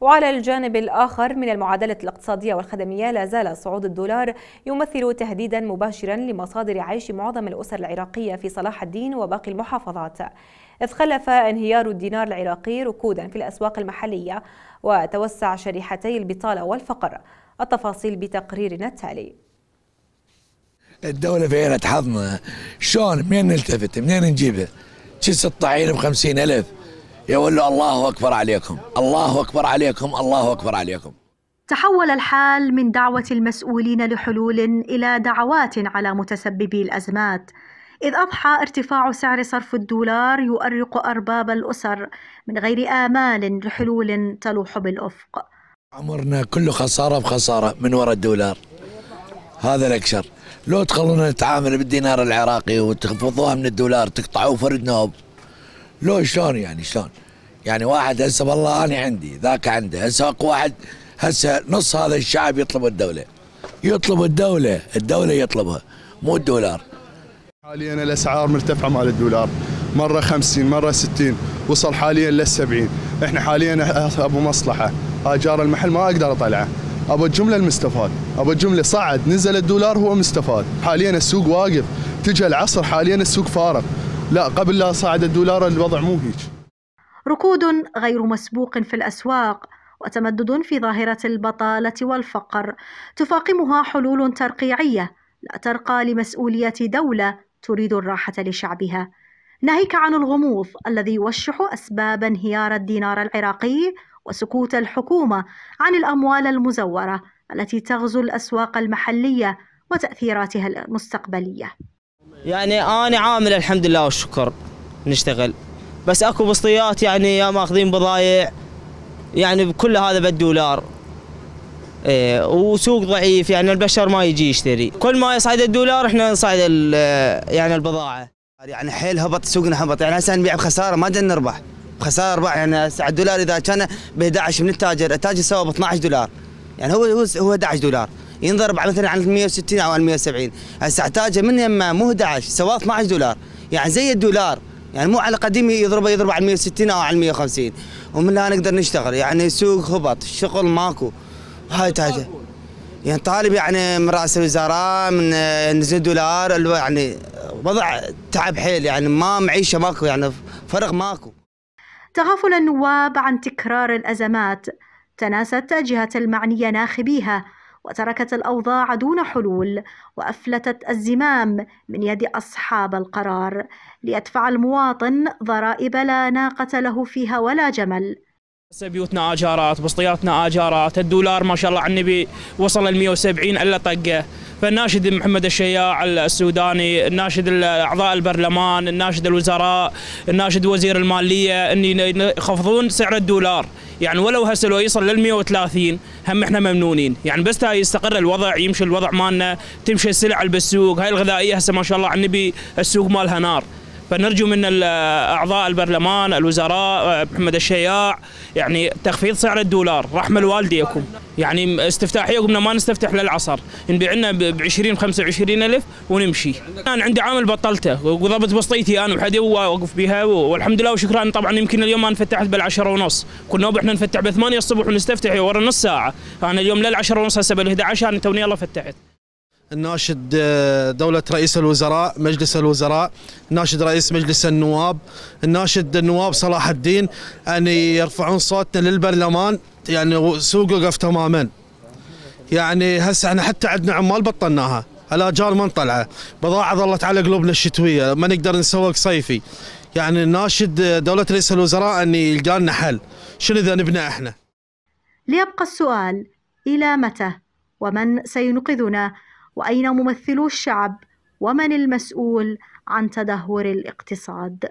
وعلى الجانب الآخر من المعادلة الاقتصادية والخدمية لا زال صعود الدولار يمثل تهديدا مباشرا لمصادر عيش معظم الأسر العراقية في صلاح الدين وباقي المحافظات إذ خلف انهيار الدينار العراقي ركودا في الأسواق المحلية وتوسع شريحتي البطالة والفقر التفاصيل بتقريرنا التالي الدولة في عيلة حظنا شلون منين نلتفت منين نجيبها شي 16 ب 50 ألف يقول له الله أكبر عليكم الله أكبر عليكم الله أكبر عليكم تحول الحال من دعوة المسؤولين لحلول إلى دعوات على متسببي الأزمات إذ أضحى ارتفاع سعر صرف الدولار يؤرق أرباب الأسر من غير آمال لحلول تلوح بالأفق عمرنا كله خسارة بخسارة من وراء الدولار هذا الأكشر لو تخلونا نتعامل بالدينار العراقي وتخفضوها من الدولار تقطعوا فرد نوب لو شلون يعني شلون يعني واحد هسه والله انا عندي ذاك عنده هسه اكو واحد هسه نص هذا الشعب يطلب الدوله يطلب الدوله الدوله يطلبها مو الدولار حاليا الاسعار مرتفعه مال الدولار مره 50 مره 60 وصل حاليا لل 70 احنا حاليا ابو مصلحه اجار المحل ما اقدر اطلعه ابو الجمله المستفاد ابو الجمله صعد نزل الدولار هو مستفاد حاليا السوق واقف تجي العصر حاليا السوق فارغ لا قبل لا صعد الدولار الوضع مو هيك ركود غير مسبوق في الأسواق وتمدد في ظاهرة البطالة والفقر تفاقمها حلول ترقيعية لا ترقى لمسؤولية دولة تريد الراحة لشعبها ناهيك عن الغموض الذي يوشح أسباب انهيار الدينار العراقي وسكوت الحكومة عن الأموال المزورة التي تغزو الأسواق المحلية وتأثيراتها المستقبلية يعني انا عامل الحمد لله والشكر نشتغل بس اكو بسطيات يعني يا ماخذين بضايع يعني بكل هذا بالدولار ايه وسوق ضعيف يعني البشر ما يجي يشتري كل ما يصعد الدولار احنا نصعد يعني البضاعه يعني حيل هبط سوقنا هبط يعني هسه نبيع بخساره ما دنا نربح بخساره ارباح يعني هسه الدولار اذا كان ب 11 من التاجر التاجر سوى ب 12 دولار يعني هو هو 11 دولار ينضرب مثلا عن 160 او 170 هسه احتاجه من يما مو 11 سواء 12 دولار يعني زي الدولار يعني مو على قديم يضربه يضرب على 160 او على 150 ومن لا نقدر نشتغل يعني سوق خبط الشغل ماكو هاي تاجه يعني طالب يعني من رئيس الوزراء من نزول دولار يعني وضع تعب حيل يعني ما معيشه ماكو يعني فرق ماكو تغافل النواب عن تكرار الازمات تناست جهة المعنية ناخبيها وتركت الأوضاع دون حلول وأفلتت الزمام من يد أصحاب القرار ليدفع المواطن ضرائب لا ناقة له فيها ولا جمل بيوتنا آجارات بسطياتنا آجارات الدولار ما شاء الله على النبي وصل ال 170 إلا طقه فالناشد محمد الشياع السوداني الناشد اعضاء البرلمان الناشد الوزراء الناشد وزير الماليه ان يخفضون سعر الدولار يعني ولو هسه لو يصل لل 130 هم احنا ممنونين يعني بس تا يستقر الوضع يمشي الوضع مالنا تمشي السلع بالسوق هاي الغذائيه هسه ما شاء الله عن السوق مالها نار فنرجو من اعضاء البرلمان الوزراء آه، محمد الشياع يعني تخفيض سعر الدولار رحمه لوالديكم يعني استفتاحيه قمنا ما نستفتح للعصر نبيع لنا ب 20 25 الف ونمشي انا عندي عامل بطلته وضبط بسطيتي انا وحدي واوقف بها والحمد لله وشكرا طبعا يمكن اليوم ما انفتحت بال 10 ونص كنا احنا نفتح ب 8 الصبح ونستفتح ورا نص ساعه انا اليوم لل 10 ونص هسه بال 11 انا توني يلا فتحت ناشد آه، دولة رئيس الوزراء مجلس الوزراء ناشد رئيس مجلس النواب ناشد النواب صلاح الدين أن يرفعون صوتنا للبرلمان يعني سوق وقف تماما يعني هسه احنا حتى عندنا عمال بطلناها الاجار ما نطلعه بضاعه ظلت على قلوبنا الشتويه ما نقدر نسوق صيفي يعني ناشد آه، دوله رئيس الوزراء ان يلقى لنا حل شنو ذنبنا احنا ليبقى السؤال الى متى ومن سينقذنا واين ممثلو الشعب ومن المسؤول عن تدهور الاقتصاد